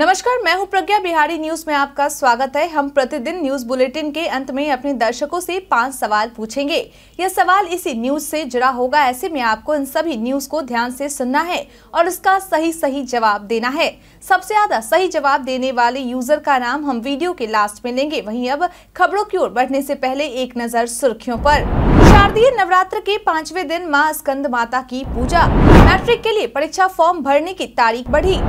नमस्कार मैं हूं प्रज्ञा बिहारी न्यूज में आपका स्वागत है हम प्रतिदिन न्यूज बुलेटिन के अंत में अपने दर्शकों से पांच सवाल पूछेंगे यह सवाल इसी न्यूज से जुड़ा होगा ऐसे में आपको इन सभी न्यूज को ध्यान से सुनना है और इसका सही सही जवाब देना है सबसे ज्यादा सही जवाब देने वाले यूजर का नाम हम वीडियो के लास्ट में लेंगे वही अब खबरों की ओर बढ़ने ऐसी पहले एक नजर सुर्खियों आरोप शारदीय नवरात्र के पांचवे दिन माँ स्कंद माता की पूजा मैट्रिक के लिए परीक्षा फॉर्म भरने की तारीख बढ़ी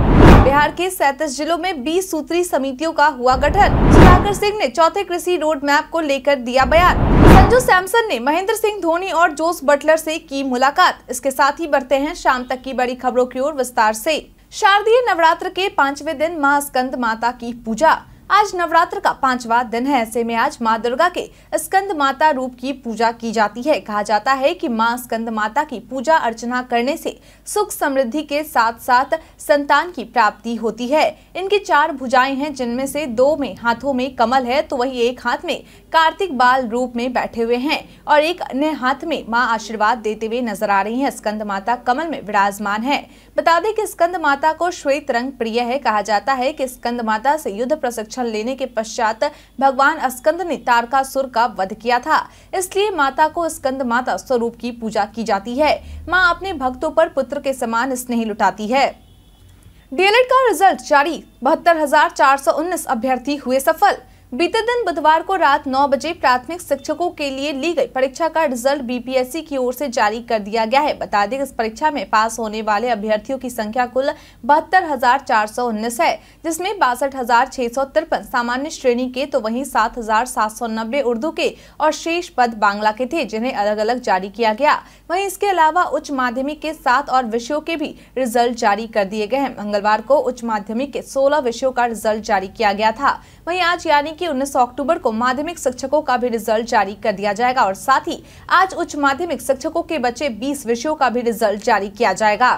बिहार के सैंतीस जिलों में 20 सूत्री समितियों का हुआ गठन सुधाकर सिंह ने चौथे कृषि रोड मैप को लेकर दिया बयान संजू सैमसन ने महेंद्र सिंह धोनी और जोस बटलर से की मुलाकात इसके साथ ही बढ़ते हैं शाम तक की बड़ी खबरों की ओर विस्तार से शारदीय नवरात्र के पांचवे दिन माँ स्कंद माता की पूजा आज नवरात्र का पांचवा दिन है ऐसे में आज माँ दुर्गा के स्कंद माता रूप की पूजा की जाती है कहा जाता है कि माँ स्कंद माता की पूजा अर्चना करने से सुख समृद्धि के साथ साथ संतान की प्राप्ति होती है इनकी चार भुजाएं हैं जिनमें से दो में हाथों में कमल है तो वही एक हाथ में कार्तिक बाल रूप में बैठे हुए हैं और एक अन्य हाथ में माँ आशीर्वाद देते हुए नजर आ रही है स्कंद माता कमल में विराजमान है बता दें की स्कंद माता को श्वेत रंग प्रिय है कहा जाता है की स्कंद माता से युद्ध प्रशिक्षण दर्शन लेने के पश्चात भगवान स्कंद ने तारकासुर का वध किया था इसलिए माता को स्कंद माता स्वरूप की पूजा की जाती है माँ अपने भक्तों पर पुत्र के समान स्नेह लुटाती है डीएलएड का रिजल्ट जारी बहत्तर अभ्यर्थी हुए सफल बीते दिन बुधवार को रात 9 बजे प्राथमिक शिक्षकों के लिए ली गई परीक्षा का रिजल्ट बीपीएससी की ओर से जारी कर दिया गया है बता दें इस परीक्षा में पास होने वाले अभ्यर्थियों की संख्या कुल बहत्तर है जिसमें बासठ सामान्य श्रेणी के तो वहीं 7,790 उर्दू के और शेष पद बांग्ला के थे जिन्हें अलग अलग जारी किया गया वही इसके अलावा उच्च माध्यमिक के सात और विषयों के भी रिजल्ट जारी कर दिए गए मंगलवार को उच्च माध्यमिक के सोलह विषयों का रिजल्ट जारी किया गया था वही आज यानी कि 19 अक्टूबर को माध्यमिक शिक्षकों का भी रिजल्ट जारी कर दिया जाएगा और साथ ही आज उच्च माध्यमिक शिक्षकों के बचे 20 विषयों का भी रिजल्ट जारी किया जाएगा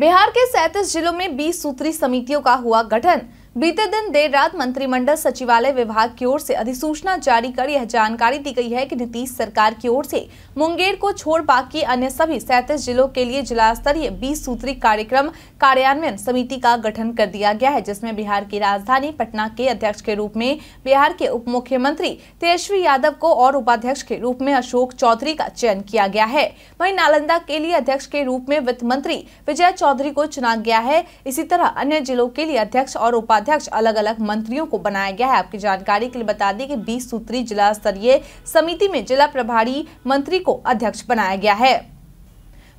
बिहार के सैंतीस जिलों में बीस सूत्री समितियों का हुआ गठन बीते दिन देर रात मंत्रिमंडल सचिवालय विभाग की ओर से अधिसूचना जारी कर यह जानकारी दी गई है कि नीतीश सरकार की ओर से मुंगेर को छोड़ बाकी अन्य सभी सैंतीस जिलों के लिए जिला स्तरीय बीस सूत्री कार्यक्रम कार्यान्वयन समिति का गठन कर दिया गया है जिसमें बिहार की राजधानी पटना के अध्यक्ष के रूप में बिहार के उप मुख्यमंत्री तेजस्वी यादव को और उपाध्यक्ष के रूप में अशोक चौधरी का चयन किया गया है वही नालंदा के लिए अध्यक्ष के रूप में वित्त मंत्री विजय चौधरी को चुना गया है इसी तरह अन्य जिलों के लिए अध्यक्ष और उपाध्यक्ष अध्यक्ष अलग अलग मंत्रियों को बनाया गया है आपकी जानकारी के लिए बता दें कि बीस सूत्री जिला स्तरीय समिति में जिला प्रभारी मंत्री को अध्यक्ष बनाया गया है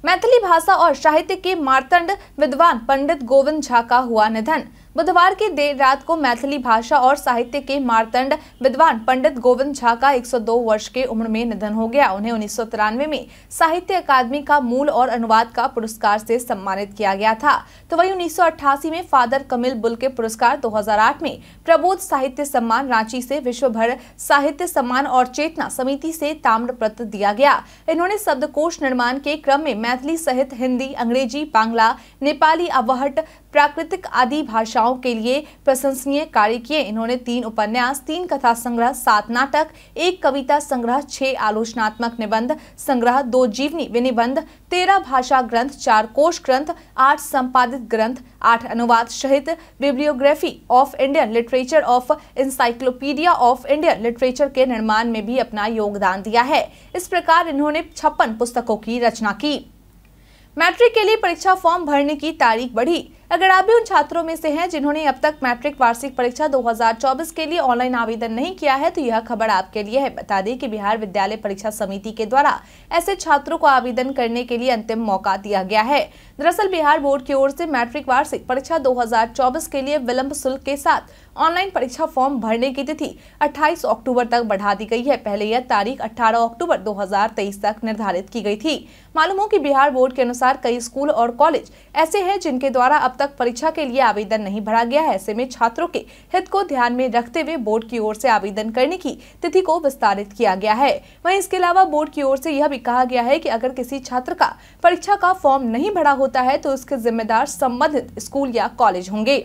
मैथिली भाषा और साहित्य के मारतंड विद्वान पंडित गोविंद झा का हुआ निधन बुधवार की देर रात को मैथिली भाषा और साहित्य के मारतंड विद्वान पंडित गोविंद झा का 102 वर्ष के उम्र में निधन हो गया उन्हें उन्नीस में साहित्य अकादमी का मूल और अनुवाद का पुरस्कार से सम्मानित किया गया था तो वही उन्नीस में फादर कमिल बुल के पुरस्कार 2008 में प्रबोध साहित्य सम्मान रांची से विश्व भर साहित्य सम्मान और चेतना समिति से ताम्रप्रत दिया गया इन्होंने शब्द निर्माण के क्रम में मैथिली सहित हिंदी अंग्रेजी बांग्ला नेपाली अवहट प्राकृतिक आदि भाषाओं के लिए प्रशंसनीय कार्य किए इन्होंने तीन उपन्यास तीन कथा संग्रह सात नाटक एक कविता संग्रह छह आलोचनात्मक निबंध संग्रह दो जीवनी विनिबंध तेरह भाषा ग्रंथ चार कोश ग्रंथ आठ संपादित ग्रंथ आठ अनुवाद सहित bibliography of Indian literature of encyclopaedia of Indian literature के निर्माण में भी अपना योगदान दिया है इस प्रकार इन्होंने छप्पन पुस्तकों की रचना की मैट्रिक के लिए परीक्षा फॉर्म भरने की तारीख बढ़ी अगर आप भी उन छात्रों में से हैं जिन्होंने अब तक मैट्रिक वार्षिक परीक्षा 2024 के लिए ऑनलाइन आवेदन नहीं किया है तो यह खबर आपके लिए है बता दें कि बिहार विद्यालय परीक्षा समिति के द्वारा ऐसे छात्रों को आवेदन करने के लिए अंतिम मौका दिया गया है दरअसल बिहार बोर्ड की ओर से मैट्रिक वार्षिक परीक्षा दो के लिए विलम्ब शुल्क के साथ ऑनलाइन परीक्षा फॉर्म भरने की तिथि अट्ठाईस अक्टूबर तक बढ़ा दी गई है पहले यह तारीख अठारह अक्टूबर दो तक निर्धारित की गई थी मालूम हो की बिहार बोर्ड के अनुसार कई स्कूल और कॉलेज ऐसे है जिनके द्वारा अब तक परीक्षा के लिए आवेदन नहीं भरा गया है ऐसे में छात्रों के हित को ध्यान में रखते हुए बोर्ड की ओर से आवेदन करने की तिथि को विस्तारित किया गया है वहीं इसके अलावा बोर्ड की ओर से यह भी कहा गया है कि अगर किसी छात्र का परीक्षा का फॉर्म नहीं भरा होता है तो उसके जिम्मेदार संबंधित स्कूल या कॉलेज होंगे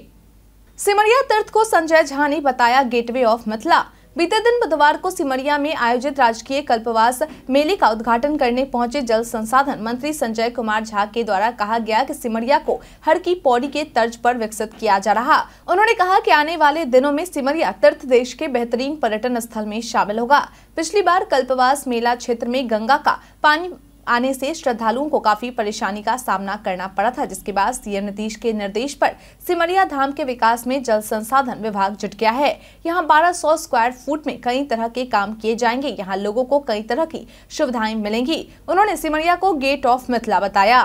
सिमरिया तर्थ को संजय झा ने बताया गेटवे ऑफ मतला बीते दिन बुधवार को सिमरिया में आयोजित राजकीय कल्पवास मेले का उद्घाटन करने पहुंचे जल संसाधन मंत्री संजय कुमार झा के द्वारा कहा गया कि सिमरिया को हर की पौड़ी के तर्ज पर विकसित किया जा रहा उन्होंने कहा कि आने वाले दिनों में सिमरिया तीर्थ देश के बेहतरीन पर्यटन स्थल में शामिल होगा पिछली बार कल्पवास मेला क्षेत्र में गंगा का पानी आने से श्रद्धालुओं को काफी परेशानी का सामना करना पड़ा था जिसके बाद सीएम नीतीश के निर्देश पर सिमरिया धाम के विकास में जल संसाधन विभाग जुट गया है यहां 1200 स्क्वायर फुट में कई तरह के काम किए जाएंगे यहां लोगों को कई तरह की सुविधाएं मिलेंगी उन्होंने सिमरिया को गेट ऑफ मिथिला बताया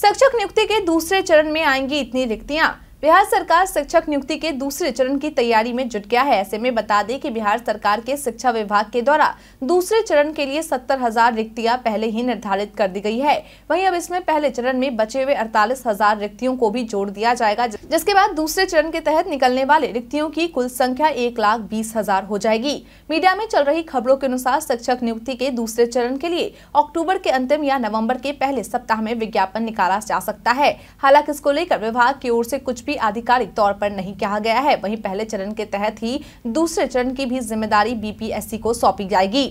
शिक्षक नियुक्ति के दूसरे चरण में आएंगी इतनी रिक्तियाँ बिहार सरकार शिक्षक नियुक्ति के दूसरे चरण की तैयारी में जुट गया है ऐसे में बता दें कि बिहार सरकार के शिक्षा विभाग के द्वारा दूसरे चरण के लिए सत्तर हजार रिक्तियाँ पहले ही निर्धारित कर दी गई है वहीं अब इसमें पहले चरण में बचे हुए अड़तालीस हजार रिक्तियों को भी जोड़ दिया जाएगा जिसके बाद दूसरे चरण के तहत निकलने वाले रिक्तियों की कुल संख्या एक लाख बीस हजार हो जाएगी मीडिया में चल रही खबरों के अनुसार शिक्षक नियुक्ति के दूसरे चरण के लिए अक्टूबर के अंतिम या नवम्बर के पहले सप्ताह में विज्ञापन निकाला जा सकता है हालांकि इसको लेकर विभाग की ओर ऐसी कुछ भी आधिकारिक तौर पर नहीं कहा गया है वहीं पहले चरण के तहत ही दूसरे चरण की भी जिम्मेदारी बीपीएससी को सौंपी जाएगी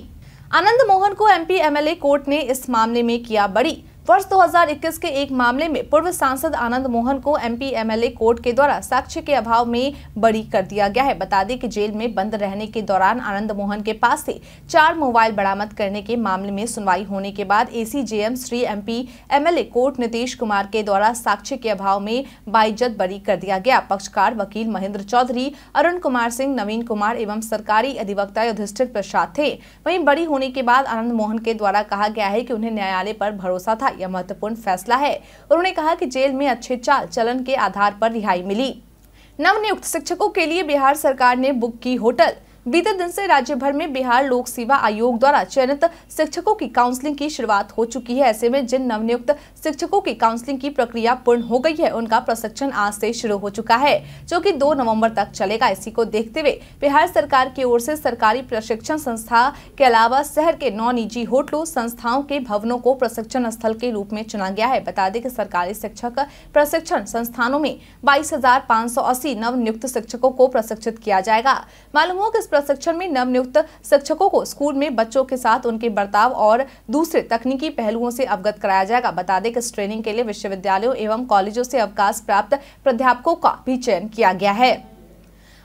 आनंद मोहन को एमपी एमएलए कोर्ट ने इस मामले में किया बड़ी वर्ष 2021 के एक मामले में पूर्व सांसद आनंद मोहन को एमपी एमएलए कोर्ट के द्वारा साक्ष्य के अभाव में बड़ी कर दिया गया है बता दें कि जेल में बंद रहने के दौरान आनंद मोहन के पास से चार मोबाइल बरामद करने के मामले में सुनवाई होने के बाद ACJM Shri MP MLA court Nitish Kumar के द्वारा साक्ष्य के अभाव में बाइजत बरी कर दिया गया पक्षकार वकील महेंद्र चौधरी अरुण कुमार सिंह नवीन कुमार एवं सरकारी अधिवक्ता युधिष्ठिर प्रसाद थे वहीं बड़ी होने के बाद आनंद मोहन के द्वारा कहा गया है कि उन्हें न्यायालय पर भरोसा था यह महत्वपूर्ण फैसला है उन्होंने कहा कि जेल में अच्छे चाल चलन के आधार पर रिहाई मिली नवनियुक्त शिक्षकों के लिए बिहार सरकार ने बुक की होटल बीते दिन से राज्य भर में बिहार लोक सेवा आयोग द्वारा चयनित शिक्षकों की काउंसलिंग की शुरुआत हो चुकी है ऐसे में जिन नवनियुक्त शिक्षकों की काउंसलिंग की प्रक्रिया पूर्ण हो गई है उनका प्रशिक्षण आज से शुरू हो चुका है जो कि 2 नवंबर तक चलेगा इसी को देखते हुए बिहार सरकार की ओर से सरकारी प्रशिक्षण संस्था के अलावा शहर के नौ निजी होटलों संस्थाओं के भवनों को प्रशिक्षण स्थल के रूप में चुना गया है बता दें कि सरकारी शिक्षक प्रशिक्षण संस्थानों में बाईस नवनियुक्त शिक्षकों को प्रशिक्षित किया जाएगा मालूम हो कि प्रशिक्षण में नवनियुक्त शिक्षकों को स्कूल में बच्चों के साथ उनके बर्ताव और दूसरे तकनीकी पहलुओं से अवगत कराया जाएगा बता दें कि इस ट्रेनिंग के लिए विश्वविद्यालयों एवं कॉलेजों से अवकाश प्राप्त प्राध्यापकों का भी चयन किया गया है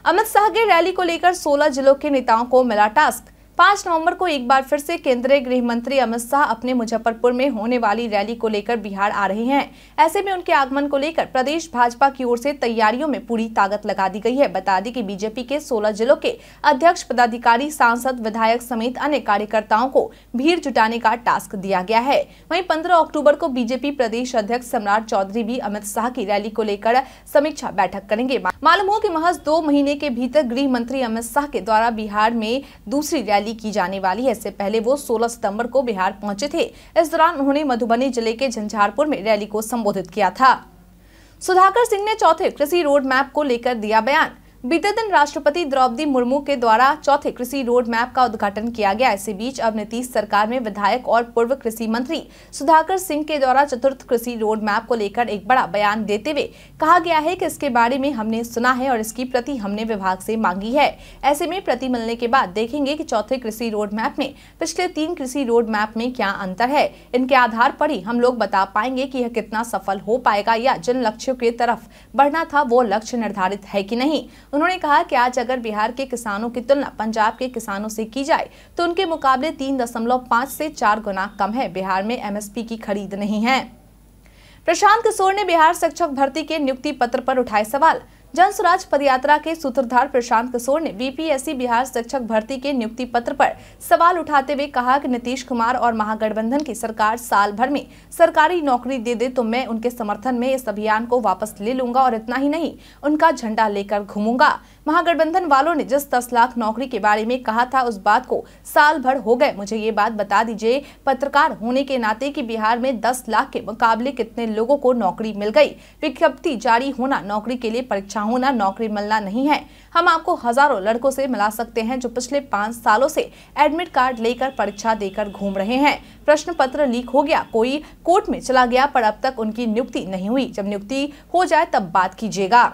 अमित शाह के रैली को लेकर 16 जिलों के नेताओं को मिला टास्क पाँच नवंबर को एक बार फिर से केंद्रीय गृह मंत्री अमित शाह अपने मुजफ्फरपुर में होने वाली रैली को लेकर बिहार आ रहे हैं ऐसे में उनके आगमन को लेकर प्रदेश भाजपा की ओर से तैयारियों में पूरी ताकत लगा दी गई है बता दें कि बीजेपी के 16 जिलों के अध्यक्ष पदाधिकारी सांसद विधायक समेत अन्य कार्यकर्ताओं को भीड़ जुटाने का टास्क दिया गया है वही पंद्रह अक्टूबर को बीजेपी प्रदेश अध्यक्ष सम्राट चौधरी भी अमित शाह की रैली को लेकर समीक्षा बैठक करेंगे मालूम हो की महज दो महीने के भीतर गृह मंत्री अमित शाह के द्वारा बिहार में दूसरी रैली रैली की जाने वाली है इससे पहले वो 16 सितंबर को बिहार पहुंचे थे इस दौरान उन्होंने मधुबनी जिले के झंझारपुर में रैली को संबोधित किया था सुधाकर सिंह ने चौथे कृषि रोड मैप को लेकर दिया बयान बीते दिन राष्ट्रपति द्रौपदी मुर्मू के द्वारा चौथे कृषि रोड मैप का उद्घाटन किया गया इसी बीच अब नीतीश सरकार में विधायक और पूर्व कृषि मंत्री सुधाकर सिंह के द्वारा चतुर्थ कृषि रोड मैप को लेकर एक बड़ा बयान देते हुए कहा गया है कि इसके बारे में हमने सुना है और इसकी प्रति हमने विभाग से मांगी है ऐसे में प्रति मिलने के बाद देखेंगे की चौथे कृषि रोड मैप में पिछले तीन कृषि रोड मैप में क्या अंतर है इनके आधार पर ही हम लोग बता पाएंगे की यह कितना सफल हो पाएगा या जिन लक्ष्यों की तरफ बढ़ना था वो लक्ष्य निर्धारित है की नहीं उन्होंने कहा कि आज अगर बिहार के किसानों की तुलना पंजाब के किसानों से की जाए तो उनके मुकाबले तीन दशमलव पाँच से चार गुना कम है बिहार में एमएसपी की खरीद नहीं है प्रशांत किशोर ने बिहार शिक्षक भर्ती के नियुक्ति पत्र पर उठाए सवाल जन स्वराज पदयात्रा के सूत्रधार प्रशांत किशोर ने बीपीएससी बिहार शिक्षक भर्ती के नियुक्ति पत्र पर सवाल उठाते हुए कहा कि नीतीश कुमार और महागठबंधन की सरकार साल भर में सरकारी नौकरी दे दे तो मैं उनके समर्थन में इस अभियान को वापस ले लूंगा और इतना ही नहीं उनका झंडा लेकर घूमूंगा महागठबंधन वालों ने जिस दस लाख नौकरी के बारे में कहा था उस बात को साल भर हो गए मुझे ये बात बता दीजिए पत्रकार होने के नाते की बिहार में दस लाख के मुकाबले कितने लोगों को नौकरी मिल गयी विज्ञप्ति जारी होना नौकरी के लिए परीक्षा होना नौकरी मिलना नहीं है हम आपको हजारों लड़कों से मिला सकते हैं जो पिछले पाँच सालों से एडमिट कार्ड लेकर परीक्षा देकर घूम रहे हैं प्रश्न पत्र लीक हो गया कोई कोर्ट में चला गया पर अब तक उनकी नियुक्ति नहीं हुई जब नियुक्ति हो जाए तब बात कीजिएगा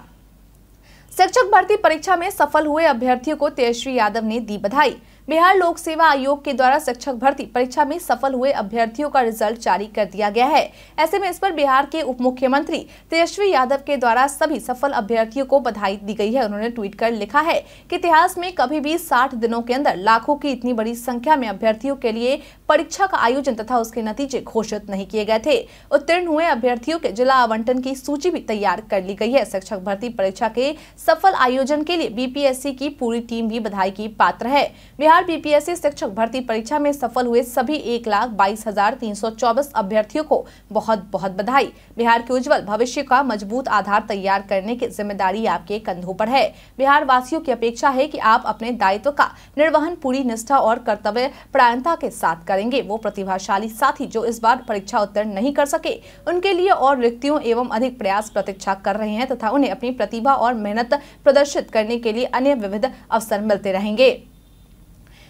शिक्षक भर्ती परीक्षा में सफल हुए अभ्यर्थियों को तेजस्वी यादव ने दी बधाई बिहार लोक सेवा आयोग के द्वारा शिक्षक भर्ती परीक्षा में सफल हुए अभ्यर्थियों का रिजल्ट जारी कर दिया गया है ऐसे में इस पर बिहार के उप मुख्यमंत्री तेजस्वी यादव के द्वारा सभी सफल अभ्यर्थियों को बधाई दी गई है उन्होंने ट्वीट कर लिखा है कि इतिहास में कभी भी साठ दिनों के अंदर लाखों की इतनी बड़ी संख्या में अभ्यर्थियों के लिए परीक्षा का आयोजन तथा उसके नतीजे घोषित नहीं किए गए थे उत्तीर्ण हुए अभ्यर्थियों के जिला आवंटन की सूची भी तैयार कर ली गई है शिक्षक भर्ती परीक्षा के सफल आयोजन के लिए बीपीएससी की पूरी टीम भी बधाई की पात्र है बिहार बिहार बीपीएससी शिक्षक भर्ती परीक्षा में सफल हुए सभी एक लाख बाईस हजार तीन सौ चौबीस अभ्यर्थियों को बहुत बहुत बधाई बिहार के उज्जवल भविष्य का मजबूत आधार तैयार करने की जिम्मेदारी आपके कंधों पर है बिहार वासियों की अपेक्षा है कि आप अपने दायित्व का निर्वहन पूरी निष्ठा और कर्तव्य प्रायणता के साथ करेंगे वो प्रतिभाशाली साथी जो इस बार परीक्षा उत्तीर्ण नहीं कर सके उनके लिए और रिक्तियों एवं अधिक प्रयास प्रतीक्षा कर रहे हैं तथा उन्हें अपनी प्रतिभा और मेहनत प्रदर्शित करने के लिए अन्य विविध अवसर मिलते रहेंगे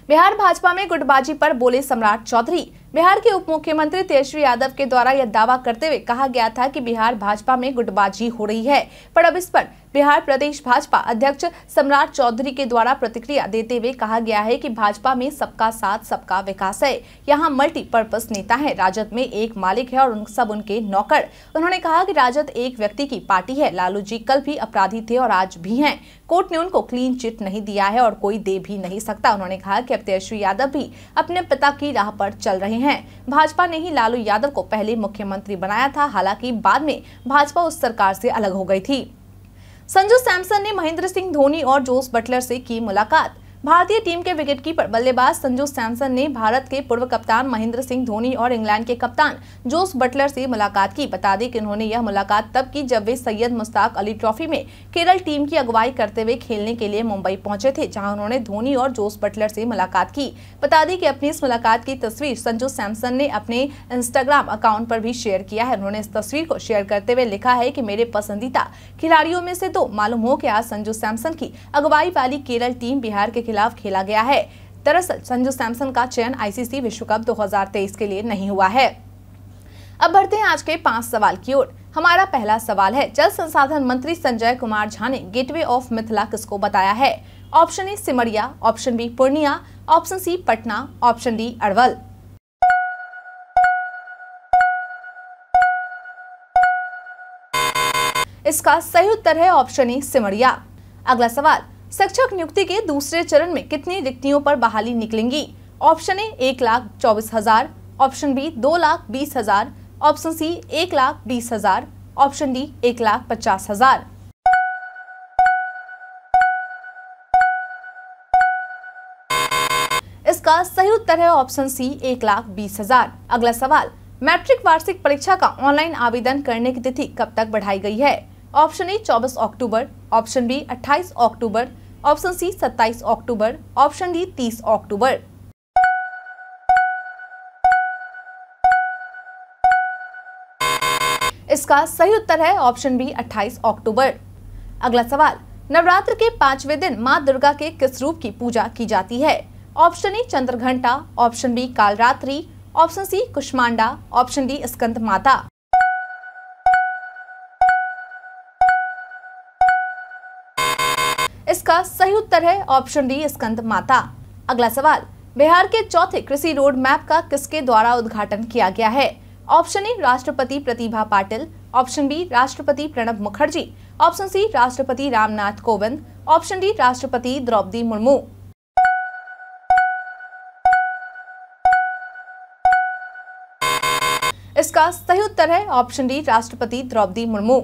बिहार भाजपा में गुटबाजी पर बोले सम्राट चौधरी बिहार के उप मुख्यमंत्री तेजस्वी यादव के द्वारा यह दावा करते हुए कहा गया था कि बिहार भाजपा में गुटबाजी हो रही है पर अब इस पर बिहार प्रदेश भाजपा अध्यक्ष सम्राट चौधरी के द्वारा प्रतिक्रिया देते हुए कहा गया है कि भाजपा में सबका साथ सबका विकास है यहाँ मल्टीपर्पज नेता है राजद में एक मालिक है और उन सब उनके नौकर उन्होंने कहा कि राजद एक व्यक्ति की पार्टी है लालू जी कल भी अपराधी थे और आज भी हैं कोर्ट ने उनको क्लीन चिट नहीं दिया है और कोई दे भी नहीं सकता उन्होंने कहा कि अब तेजस्वी यादव भी अपने पिता की राह पर चल रहे हैं भाजपा ने ही लालू यादव को पहले मुख्यमंत्री बनाया था हालांकि बाद में भाजपा उस सरकार से अलग हो गई थी संजू सैमसन ने महेंद्र सिंह धोनी और जोस बटलर से की मुलाकात भारतीय टीम के विकेटकीपर बल्लेबाज संजू सैमसन ने भारत के पूर्व कप्तान महेंद्र सिंह धोनी और इंग्लैंड के कप्तान जोस बटलर से मुलाकात की बता दें कि उन्होंने यह मुलाकात तब की जब वे सैयद मुश्ताक अली ट्रॉफी में केरल टीम की अगुवाई करते हुए खेलने के लिए मुंबई पहुंचे थे जहां उन्होंने धोनी और जोस बटलर से मुलाकात की बता दें कि अपनी इस मुलाकात की तस्वीर संजू सैमसन ने अपने इंस्टाग्राम अकाउंट पर भी शेयर किया है उन्होंने इस तस्वीर को शेयर करते हुए लिखा है की मेरे पसंदीदा खिलाड़ियों में से दो तो मालूम हो कि आज संजू सैमसन की अगुवाई वाली केरल टीम बिहार के खिलाफ खेला गया है दरअसल संजू सैमसन का चयन आईसीसी विश्व कप 2023 के लिए नहीं हुआ है अब बढ़ते हैं आज के पांच सवाल की ओर हमारा पहला सवाल है जल संसाधन मंत्री संजय कुमार झा ने गेटवे ऑफ मिथिला किसको बताया है option A Simaria option B Purnia option C Patna option D Arwal इसका सही उत्तर है ऑप्शन ए सिमरिया अगला सवाल शिक्षक नियुक्ति के दूसरे चरण में कितनी रिक्तियों पर बहाली निकलेंगी ऑप्शन ए एक लाख चौबीस हजार ऑप्शन बी दो लाख बीस हजार ऑप्शन सी एक लाख बीस हजार ऑप्शन डी एक लाख पचास हजार इसका सही उत्तर है ऑप्शन सी एक लाख बीस हजार अगला सवाल मैट्रिक वार्षिक परीक्षा का ऑनलाइन आवेदन करने की तिथि कब तक बढ़ाई गई है ऑप्शन ए 24 अक्टूबर ऑप्शन बी 28 अक्टूबर ऑप्शन सी 27 अक्टूबर ऑप्शन डी 30 अक्टूबर इसका सही उत्तर है ऑप्शन बी 28 अक्टूबर अगला सवाल नवरात्र के पांचवें दिन माँ दुर्गा के किस रूप की पूजा की जाती है option A Chandraghanta option B Kalaratri option C Kushmanda option D Skandamata इसका सही उत्तर है ऑप्शन डी स्कंद माता अगला सवाल बिहार के चौथे कृषि रोड मैप का किसके द्वारा उद्घाटन किया गया है ऑप्शन ए राष्ट्रपति प्रतिभा पाटिल ऑप्शन बी राष्ट्रपति प्रणब मुखर्जी ऑप्शन सी राष्ट्रपति रामनाथ कोविंद ऑप्शन डी राष्ट्रपति द्रौपदी मुर्मू इसका सही उत्तर है ऑप्शन डी राष्ट्रपति द्रौपदी मुर्मू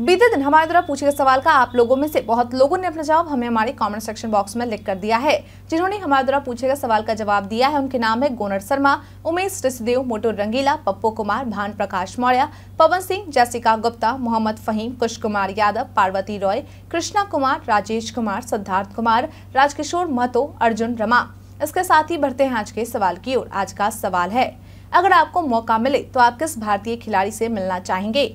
बीते दिन हमारे द्वारा पूछे गए सवाल का आप लोगों में से बहुत लोगों ने अपना जवाब हमें हमारे कमेंट सेक्शन बॉक्स में लिख कर दिया है जिन्होंने हमारे द्वारा पूछे गए सवाल का जवाब दिया है उनके नाम है गोनर शर्मा उमेश ऋषिदेव मोटू रंगीला पप्पू कुमार भान प्रकाश मौर्य पवन सिंह जैसिका गुप्ता मोहम्मद फहीम कुश कुमार यादव पार्वती रॉय कृष्णा कुमार राजेश कुमार सिद्धार्थ कुमार राजकिशोर महतो अर्जुन रमा इसके साथ ही बढ़ते हैं आज के सवाल की ओर आज का सवाल है अगर आपको मौका मिले तो आप किस भारतीय खिलाड़ी से मिलना चाहेंगे